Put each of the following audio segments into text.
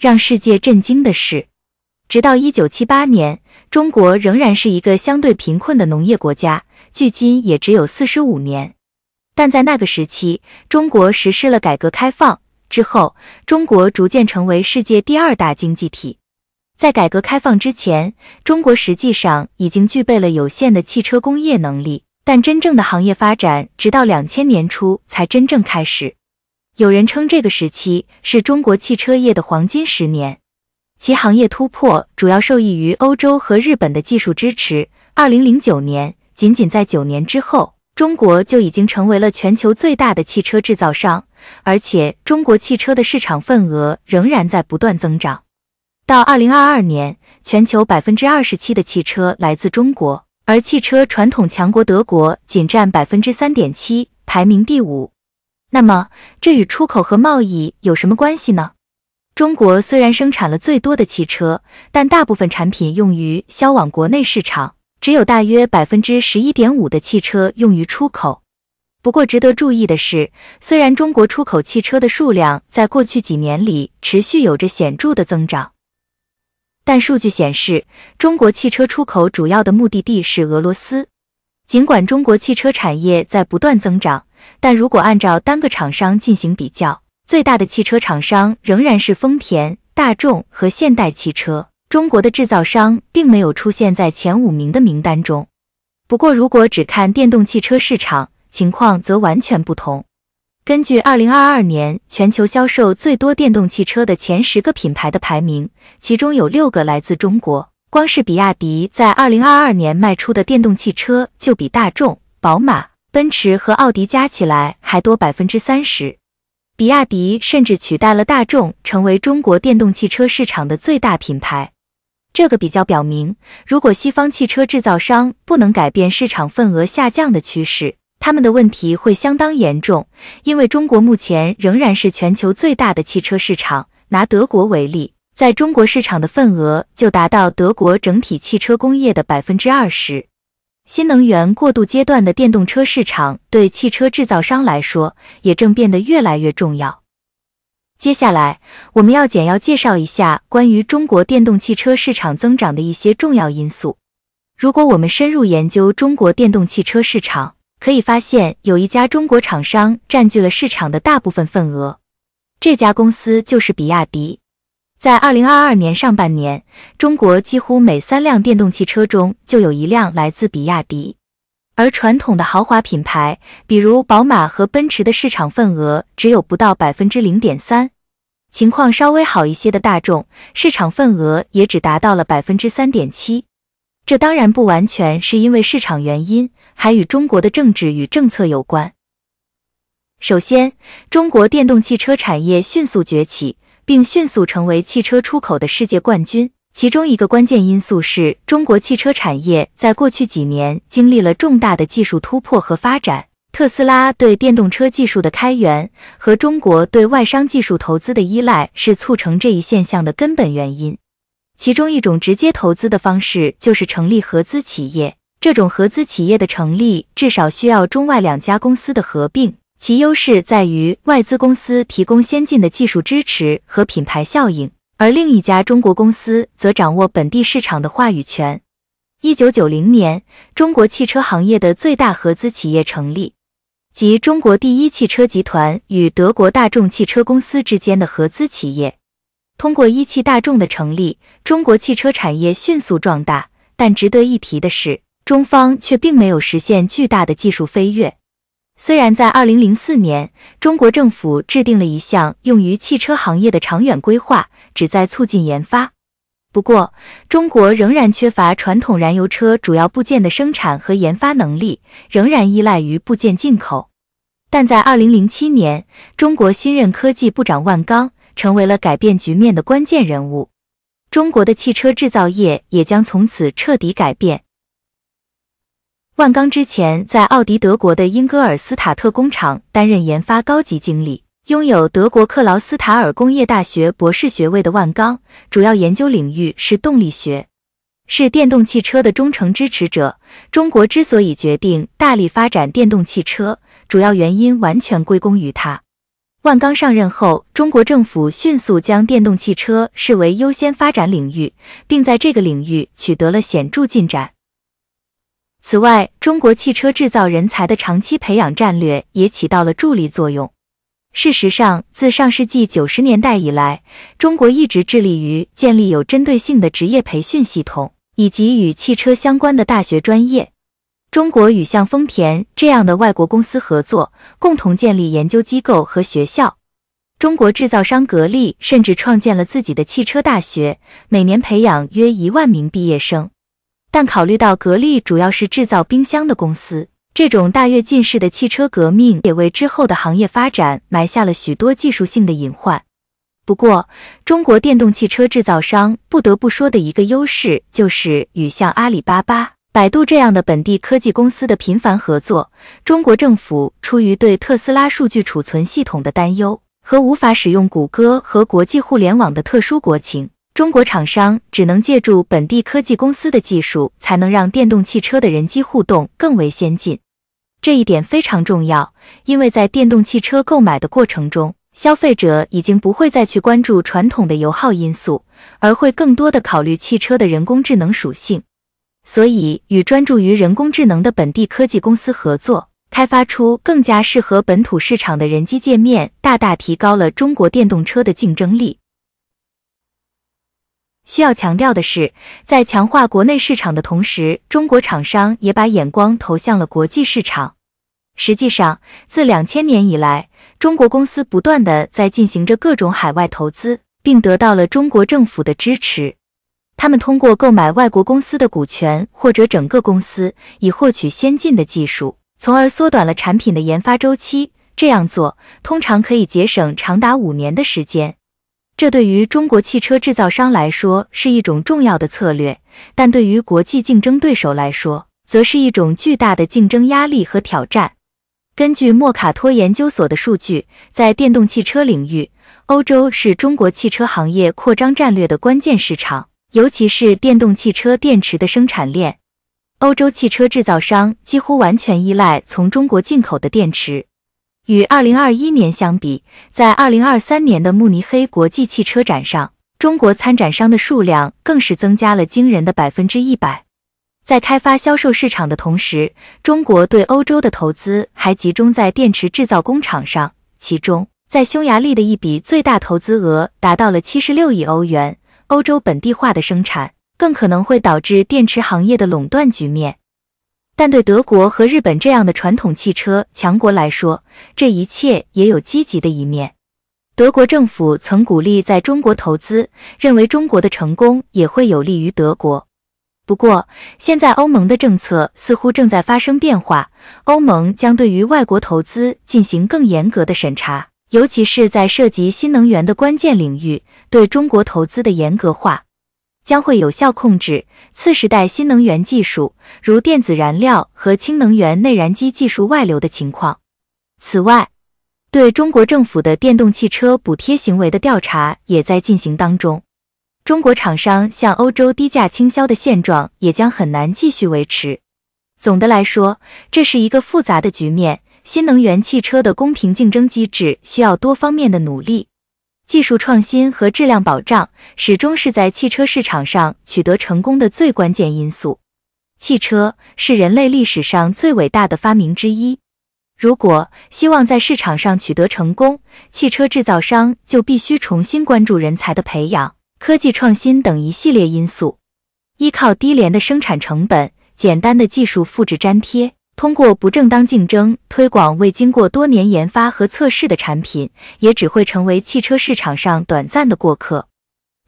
让世界震惊的是，直到一九七八年，中国仍然是一个相对贫困的农业国家，距今也只有四十五年。但在那个时期，中国实施了改革开放之后，中国逐渐成为世界第二大经济体。在改革开放之前，中国实际上已经具备了有限的汽车工业能力，但真正的行业发展直到两千年初才真正开始。有人称这个时期是中国汽车业的黄金十年，其行业突破主要受益于欧洲和日本的技术支持。二零零九年，仅仅在九年之后，中国就已经成为了全球最大的汽车制造商，而且中国汽车的市场份额仍然在不断增长。到二零二二年，全球百分之二十七的汽车来自中国，而汽车传统强国德国仅占百分之三点七，排名第五。那么，这与出口和贸易有什么关系呢？中国虽然生产了最多的汽车，但大部分产品用于销往国内市场，只有大约百分之十一点五的汽车用于出口。不过，值得注意的是，虽然中国出口汽车的数量在过去几年里持续有着显著的增长，但数据显示，中国汽车出口主要的目的地是俄罗斯。尽管中国汽车产业在不断增长。但如果按照单个厂商进行比较，最大的汽车厂商仍然是丰田、大众和现代汽车。中国的制造商并没有出现在前五名的名单中。不过，如果只看电动汽车市场，情况则完全不同。根据2022年全球销售最多电动汽车的前十个品牌的排名，其中有六个来自中国。光是比亚迪在2022年卖出的电动汽车就比大众、宝马。奔驰和奥迪加起来还多百分之三十，比亚迪甚至取代了大众成为中国电动汽车市场的最大品牌。这个比较表明，如果西方汽车制造商不能改变市场份额下降的趋势，他们的问题会相当严重。因为中国目前仍然是全球最大的汽车市场。拿德国为例，在中国市场的份额就达到德国整体汽车工业的百分之二十。新能源过渡阶段的电动车市场对汽车制造商来说也正变得越来越重要。接下来，我们要简要介绍一下关于中国电动汽车市场增长的一些重要因素。如果我们深入研究中国电动汽车市场，可以发现有一家中国厂商占据了市场的大部分份额，这家公司就是比亚迪。在二零二二年上半年，中国几乎每三辆电动汽车中就有一辆来自比亚迪，而传统的豪华品牌，比如宝马和奔驰的市场份额只有不到百分之零点三。情况稍微好一些的大众，市场份额也只达到了百分之三点七。这当然不完全是因为市场原因，还与中国的政治与政策有关。首先，中国电动汽车产业迅速崛起。并迅速成为汽车出口的世界冠军。其中一个关键因素是中国汽车产业在过去几年经历了重大的技术突破和发展。特斯拉对电动车技术的开源和中国对外商技术投资的依赖是促成这一现象的根本原因。其中一种直接投资的方式就是成立合资企业。这种合资企业的成立至少需要中外两家公司的合并。其优势在于外资公司提供先进的技术支持和品牌效应，而另一家中国公司则掌握本地市场的话语权。一九九零年，中国汽车行业的最大合资企业成立，即中国第一汽车集团与德国大众汽车公司之间的合资企业。通过一汽大众的成立，中国汽车产业迅速壮大。但值得一提的是，中方却并没有实现巨大的技术飞跃。虽然在2004年，中国政府制定了一项用于汽车行业的长远规划，旨在促进研发。不过，中国仍然缺乏传统燃油车主要部件的生产和研发能力，仍然依赖于部件进口。但在2007年，中国新任科技部长万钢成为了改变局面的关键人物，中国的汽车制造业也将从此彻底改变。万钢之前在奥迪德国的英戈尔斯塔特工厂担任研发高级经理，拥有德国克劳斯塔尔工业大学博士学位的万钢，主要研究领域是动力学，是电动汽车的忠诚支持者。中国之所以决定大力发展电动汽车，主要原因完全归功于他。万钢上任后，中国政府迅速将电动汽车视为优先发展领域，并在这个领域取得了显著进展。此外，中国汽车制造人才的长期培养战略也起到了助力作用。事实上，自上世纪九十年代以来，中国一直致力于建立有针对性的职业培训系统以及与汽车相关的大学专业。中国与像丰田这样的外国公司合作，共同建立研究机构和学校。中国制造商格力甚至创建了自己的汽车大学，每年培养约一万名毕业生。但考虑到格力主要是制造冰箱的公司，这种大跃进式的汽车革命也为之后的行业发展埋下了许多技术性的隐患。不过，中国电动汽车制造商不得不说的一个优势，就是与像阿里巴巴、百度这样的本地科技公司的频繁合作。中国政府出于对特斯拉数据储存系统的担忧和无法使用谷歌和国际互联网的特殊国情。中国厂商只能借助本地科技公司的技术，才能让电动汽车的人机互动更为先进。这一点非常重要，因为在电动汽车购买的过程中，消费者已经不会再去关注传统的油耗因素，而会更多的考虑汽车的人工智能属性。所以，与专注于人工智能的本地科技公司合作，开发出更加适合本土市场的人机界面，大大提高了中国电动车的竞争力。需要强调的是，在强化国内市场的同时，中国厂商也把眼光投向了国际市场。实际上，自两千年以来，中国公司不断的在进行着各种海外投资，并得到了中国政府的支持。他们通过购买外国公司的股权或者整个公司，以获取先进的技术，从而缩短了产品的研发周期。这样做通常可以节省长达五年的时间。这对于中国汽车制造商来说是一种重要的策略，但对于国际竞争对手来说，则是一种巨大的竞争压力和挑战。根据莫卡托研究所的数据，在电动汽车领域，欧洲是中国汽车行业扩张战略的关键市场，尤其是电动汽车电池的生产链。欧洲汽车制造商几乎完全依赖从中国进口的电池。与2021年相比，在2023年的慕尼黑国际汽车展上，中国参展商的数量更是增加了惊人的百分之一百。在开发销售市场的同时，中国对欧洲的投资还集中在电池制造工厂上，其中在匈牙利的一笔最大投资额达到了76亿欧元。欧洲本地化的生产更可能会导致电池行业的垄断局面。但对德国和日本这样的传统汽车强国来说，这一切也有积极的一面。德国政府曾鼓励在中国投资，认为中国的成功也会有利于德国。不过，现在欧盟的政策似乎正在发生变化，欧盟将对于外国投资进行更严格的审查，尤其是在涉及新能源的关键领域，对中国投资的严格化。将会有效控制次时代新能源技术，如电子燃料和氢能源内燃机技术外流的情况。此外，对中国政府的电动汽车补贴行为的调查也在进行当中。中国厂商向欧洲低价倾销的现状也将很难继续维持。总的来说，这是一个复杂的局面，新能源汽车的公平竞争机制需要多方面的努力。技术创新和质量保障始终是在汽车市场上取得成功的最关键因素。汽车是人类历史上最伟大的发明之一。如果希望在市场上取得成功，汽车制造商就必须重新关注人才的培养、科技创新等一系列因素。依靠低廉的生产成本、简单的技术复制粘贴。通过不正当竞争推广未经过多年研发和测试的产品，也只会成为汽车市场上短暂的过客，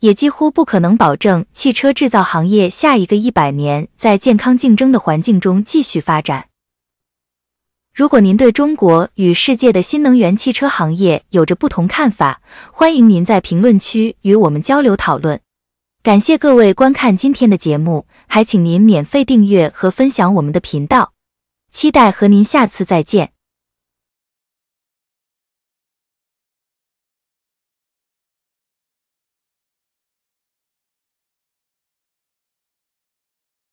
也几乎不可能保证汽车制造行业下一个一百年在健康竞争的环境中继续发展。如果您对中国与世界的新能源汽车行业有着不同看法，欢迎您在评论区与我们交流讨论。感谢各位观看今天的节目，还请您免费订阅和分享我们的频道。期待和您下次再见。